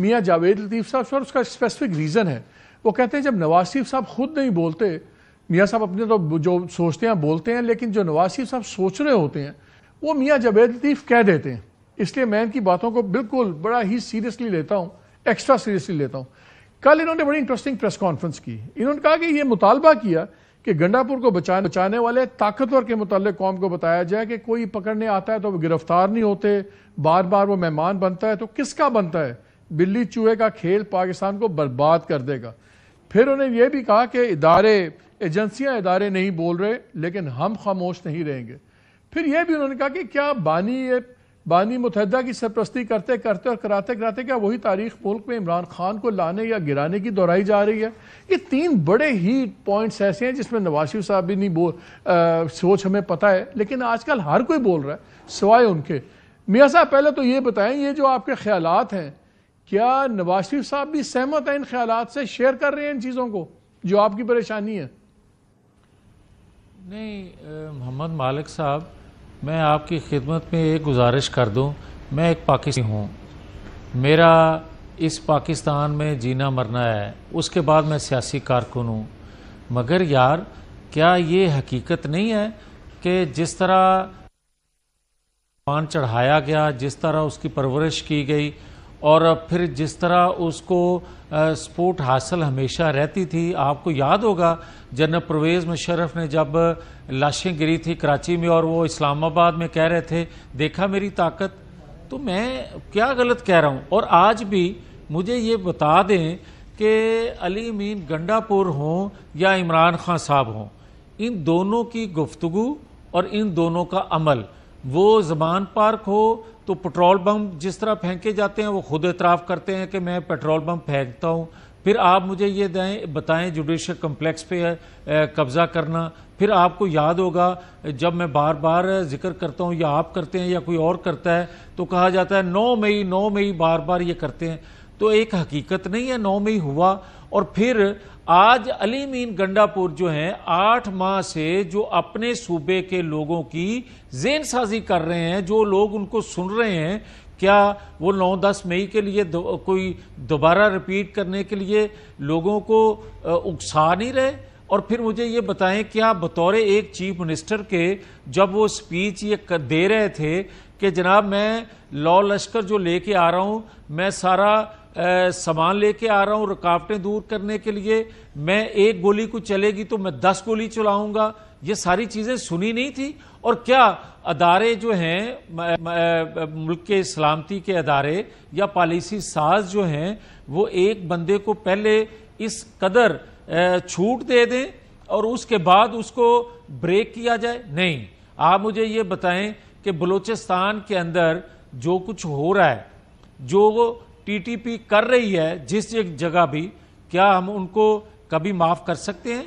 मियाँ जावेद लतीफ़ साहब सर उसका स्पेसिफिक रीज़न है वो कहते हैं जब नवाज शरीफ साहब खुद नहीं बोलते मियाँ साहब अपने तो जो सोचते हैं बोलते हैं लेकिन जो नवाज शरीफ साहब सोच रहे होते हैं वो मियाँ जावेद लतीफ़ कह देते हैं इसलिए मैं इनकी बातों को बिल्कुल बड़ा ही सीरियसली लेता हूँ एक्स्ट्रा सीरियसली लेता हूँ कल इन्होंने बड़ी इंटरेस्टिंग प्रेस कॉन्फ्रेंस की इन्होंने कहा कि ये मुतालबा किया कि गंडापुर को बचा बचाने वाले ताकतवर के मुतल कौम को बताया जाए कि कोई पकड़ने आता है तो वो गिरफ्तार नहीं होते बार बार वो मेहमान बनता है तो किसका बनता है बिल्ली चूहे का खेल पाकिस्तान को बर्बाद कर देगा फिर उन्हें यह भी कहा कि इदारे एजेंसियां इदारे नहीं बोल रहे लेकिन हम खामोश नहीं रहेंगे फिर यह भी उन्होंने कहा कि क्या बानी ये बानी मुतहदा की सरप्रस्ती करते करते और कराते कराते क्या वही तारीख मुल्क में इमरान खान को लाने या गिराने की दोहराई जा रही है ये तीन बड़े ही पॉइंट्स ऐसे हैं जिसमें नवाज शरीफ साहब भी नहीं बोल आ, सोच हमें पता है लेकिन आजकल हर कोई बोल रहा है सवाए उनके मियाँ साहब पहले तो ये बताएं ये जो आपके ख्याल हैं क्या नवाज शरीफ साहब भी सहमत है इन ख्याल से शेयर कर रहे हैं इन चीज़ों को जो आपकी परेशानी है नहीं मोहम्मद मालिक साहब मैं आपकी खिदमत में एक गुजारिश कर दूं मैं एक पाकिस्तानी हूँ मेरा इस पाकिस्तान में जीना मरना है उसके बाद मैं सियासी कारकुन हूँ मगर यार क्या ये हकीकत नहीं है कि जिस तरह पान चढ़ाया गया जिस तरह उसकी परवरिश की गई और फिर जिस तरह उसको सपोर्ट हासिल हमेशा रहती थी आपको याद होगा जनरल परवेज़ मुशरफ ने जब लाशें गिरी थी कराची में और वो इस्लामाबाद में कह रहे थे देखा मेरी ताकत तो मैं क्या गलत कह रहा हूँ और आज भी मुझे ये बता दें कि अली मीन गंडापुर हों या इमरान खान साहब हों इन दोनों की गुफ्तु और इन दोनों का अमल वो जबान पार्क हो तो पेट्रोल पम्प जिस तरह फेंके जाते हैं वो खुद एतराफ़ करते हैं कि मैं पेट्रोल पम्प फेंकता हूँ फिर आप मुझे ये दें बताएं जुडिशल कम्प्लेक्स पे कब्ज़ा करना फिर आपको याद होगा जब मैं बार बार जिक्र करता हूँ या आप करते हैं या कोई और करता है तो कहा जाता है नौ मई नौ मई बार बार ये करते हैं तो एक हकीकत नहीं है नौ में ही हुआ और फिर आज अली मीन गंडापुर जो हैं आठ माह से जो अपने सूबे के लोगों की जेन साजी कर रहे हैं जो लोग उनको सुन रहे हैं क्या वो नौ दस मई के लिए दो, कोई दोबारा रिपीट करने के लिए लोगों को उकसा नहीं रहे और फिर मुझे ये बताएं क्या बतौर एक चीफ मिनिस्टर के जब वो स्पीच ये कर, दे रहे थे कि जनाब मैं लॉ लश्कर जो लेके आ रहा हूँ मैं सारा सामान लेके आ रहा हूँ रुकावटें दूर करने के लिए मैं एक गोली को चलेगी तो मैं दस गोली चलाऊंगा ये सारी चीज़ें सुनी नहीं थी और क्या अदारे जो हैं मुल्क के सलामती के अदारे या पॉलिसी साज जो हैं वो एक बंदे को पहले इस कदर छूट दे दें और उसके बाद उसको ब्रेक किया जाए नहीं आप मुझे ये बताएं कि बलूचिस्तान के अंदर जो कुछ हो रहा है जो टीटीपी कर रही है जिस एक जगह भी क्या हम उनको कभी माफ कर सकते हैं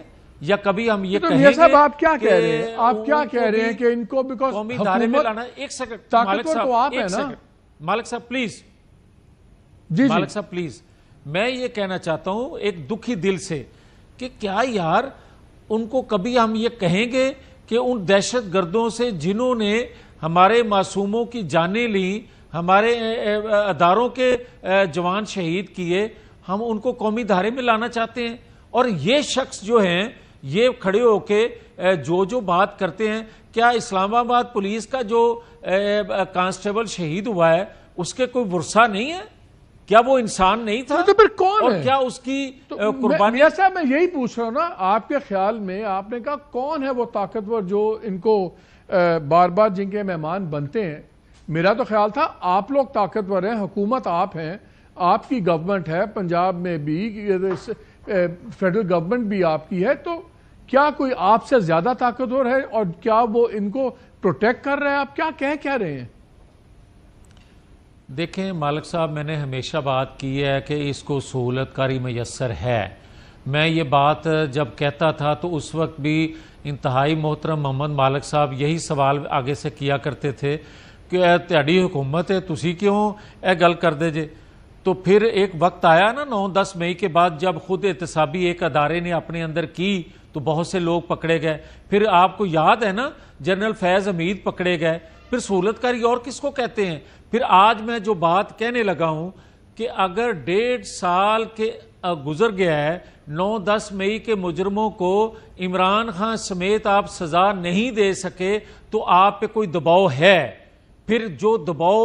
या कभी हम ये तो कहेंगे साहब आप क्या कह रहे हैं आप क्या कह रहे हैं कि इनको बिकॉज कौमी दायरे में लाना एक तो सेकंड मालिक साहब तो आप एक है ना मालिक साहब प्लीज जी मालिक साहब प्लीज मैं ये कहना चाहता हूं एक दुखी दिल से कि क्या यार उनको कभी हम ये कहेंगे कि उन दहशत गर्दों से जिन्होंने हमारे मासूमों की जाने ली हमारे अदारों के जवान शहीद किए हम उनको कौमी धारे में लाना चाहते हैं और ये शख्स जो हैं ये खड़े होके जो जो बात करते हैं क्या इस्लामाबाद पुलिस का जो कांस्टेबल शहीद हुआ है उसके कोई वर्षा नहीं है क्या वो इंसान नहीं था तो फिर कौन और है? क्या उसकी तो कुर्बानी साहब मैं यही पूछ रहा हूँ ना आपके ख्याल में आपने कहा कौन है वो ताकतवर जो इनको बार बार जिनके मेहमान बनते हैं मेरा तो ख्याल था आप लोग ताकतवर हैं हुकूमत आप हैं आपकी गवर्नमेंट है पंजाब में भी फेडरल गवर्नमेंट भी आपकी है तो क्या कोई आपसे ज्यादा ताकतवर है और क्या वो इनको प्रोटेक्ट कर रहे हैं आप क्या कह क्या रहे हैं देखें मालिक साहब मैंने हमेशा बात की है कि इसको सहूलत कारी मैसर है मैं ये बात जब कहता था तो उस वक्त भी इंतहाई मोहतरम मोहम्मद मालिक साहब यही सवाल आगे से किया करते थे कि हुकूमत है तुम क्यों ਤੁਸੀਂ गल कर दे जे तो फिर एक वक्त आया ना नौ दस मई के बाद जब खुद एहतसाबी एक अदारे ने अपने अंदर की तो बहुत से लोग पकड़े गए फिर आपको याद है ना जनरल फैज़ हमीद पकड़े गए फिर सहूलतकारी और किसको कहते हैं फिर आज मैं जो बात कहने लगा हूँ कि अगर डेढ़ साल के गुजर गया है नौ दस मई के मुजरमों को इमरान खान समेत आप सज़ा नहीं दे सके तो आप पे कोई दबाव है फिर जो दबाव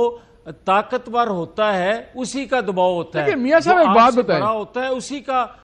ताकतवर होता है उसी का दबाव होता है मियाँ साहब एक बात बताएं होता है उसी का